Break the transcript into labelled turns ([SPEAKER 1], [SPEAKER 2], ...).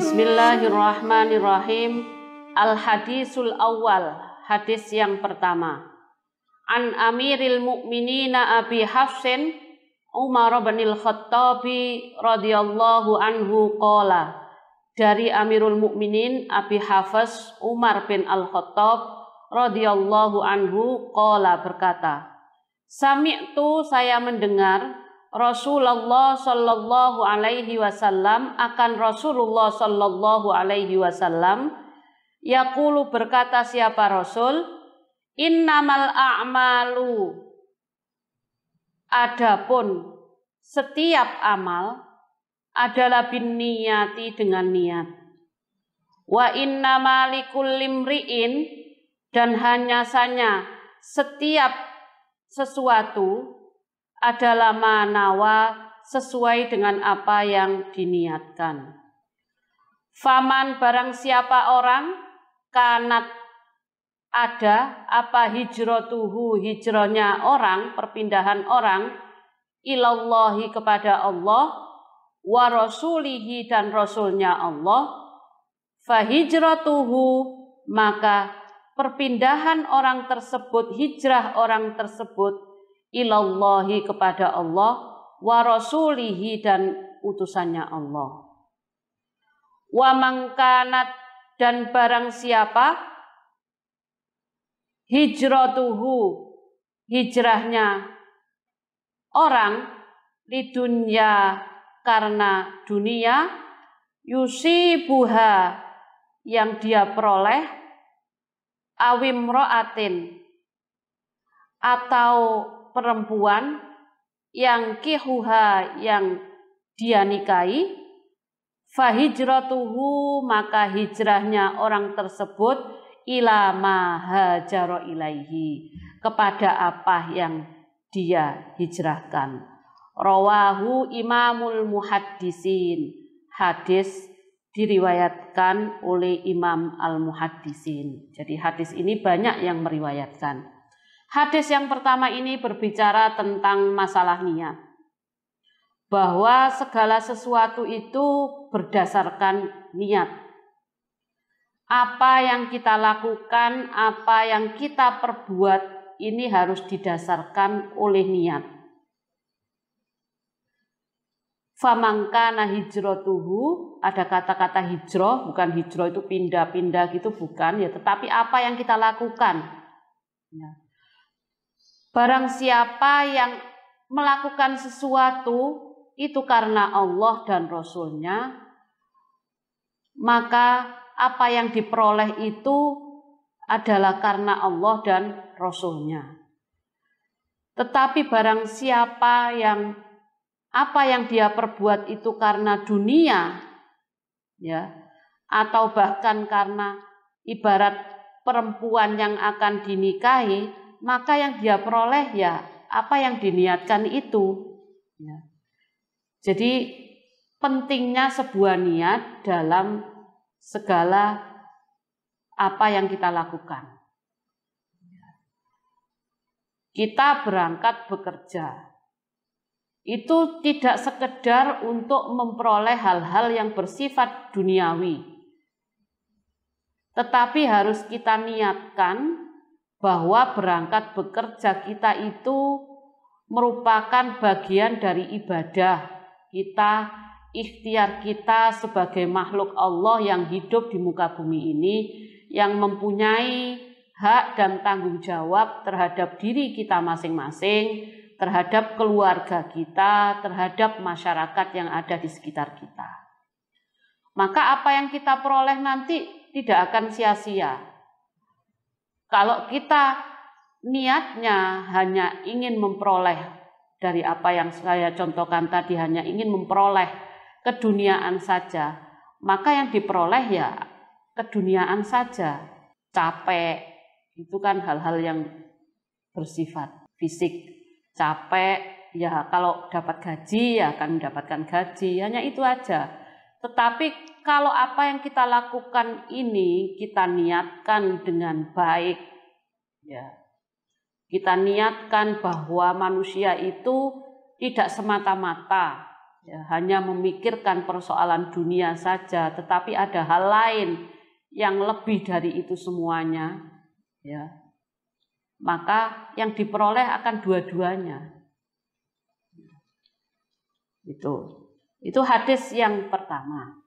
[SPEAKER 1] Bismillahirrahmanirrahim. Al-hadisul awal, hadis yang pertama. An Amiril Mukminin Abi Hafsin Umar bin al Khattab radhiyallahu anhu qala dari Amirul Mukminin Abi Hafiz Umar bin Al-Khattab radhiyallahu anhu qala berkata Sami'tu saya mendengar Rasulullah Shallallahu Alaihi Wasallam akan Rasulullah Shallallahu Alaihi Wasallam yaqulu berkata siapa Rasul innamal a'malu adapun setiap amal adalah bin niyati dengan niat wa innamalikul limriin dan hanya sanya setiap sesuatu adalah manawa sesuai dengan apa yang diniatkan. Faman barang siapa orang kanat ada apa hijrotuhu hijronya orang, perpindahan orang, ilallahi kepada Allah, wa rasulihi dan rasulnya Allah, tuhu maka perpindahan orang tersebut, hijrah orang tersebut ilallahi kepada Allah wa rasulihi dan utusannya Allah. Wa mangkanat dan barang siapa hijratuhu hijrahnya orang di dunia karena dunia yusi buha yang dia peroleh awimroatin atau perempuan yang kihuha yang dia nikahi fahijratuhu maka hijrahnya orang tersebut ilama hajaro ilaihi kepada apa yang dia hijrahkan rawahu imamul muhaddisin hadis diriwayatkan oleh Imam Al-Muhaddisin. Jadi hadis ini banyak yang meriwayatkan. Hadis yang pertama ini berbicara tentang masalah niat. Bahwa segala sesuatu itu berdasarkan niat. Apa yang kita lakukan, apa yang kita perbuat ini harus didasarkan oleh niat. Famangkana tuhu ada kata-kata hijroh, bukan hijroh itu pindah-pindah gitu, bukan ya. Tetapi apa yang kita lakukan. Ya Barang siapa yang melakukan sesuatu itu karena Allah dan Rasulnya, maka apa yang diperoleh itu adalah karena Allah dan Rasulnya. Tetapi barang siapa yang apa yang dia perbuat itu karena dunia, ya, atau bahkan karena ibarat perempuan yang akan dinikahi, maka yang dia peroleh ya apa yang diniatkan itu. Ya. Jadi pentingnya sebuah niat dalam segala apa yang kita lakukan. Ya. Kita berangkat bekerja. Itu tidak sekedar untuk memperoleh hal-hal yang bersifat duniawi. Tetapi harus kita niatkan bahwa berangkat bekerja kita itu merupakan bagian dari ibadah kita, ikhtiar kita sebagai makhluk Allah yang hidup di muka bumi ini, yang mempunyai hak dan tanggung jawab terhadap diri kita masing-masing, terhadap keluarga kita, terhadap masyarakat yang ada di sekitar kita. Maka apa yang kita peroleh nanti tidak akan sia-sia, kalau kita niatnya hanya ingin memperoleh dari apa yang saya contohkan tadi hanya ingin memperoleh keduniaan saja, maka yang diperoleh ya keduniaan saja. Capek itu kan hal-hal yang bersifat fisik. Capek ya kalau dapat gaji ya akan mendapatkan gaji, hanya itu aja. Tetapi kalau apa yang kita lakukan ini kita niatkan dengan baik ya kita niatkan bahwa manusia itu tidak semata-mata ya, hanya memikirkan persoalan dunia saja tetapi ada hal lain yang lebih dari itu semuanya ya maka yang diperoleh akan dua-duanya itu itu hadis yang pertama.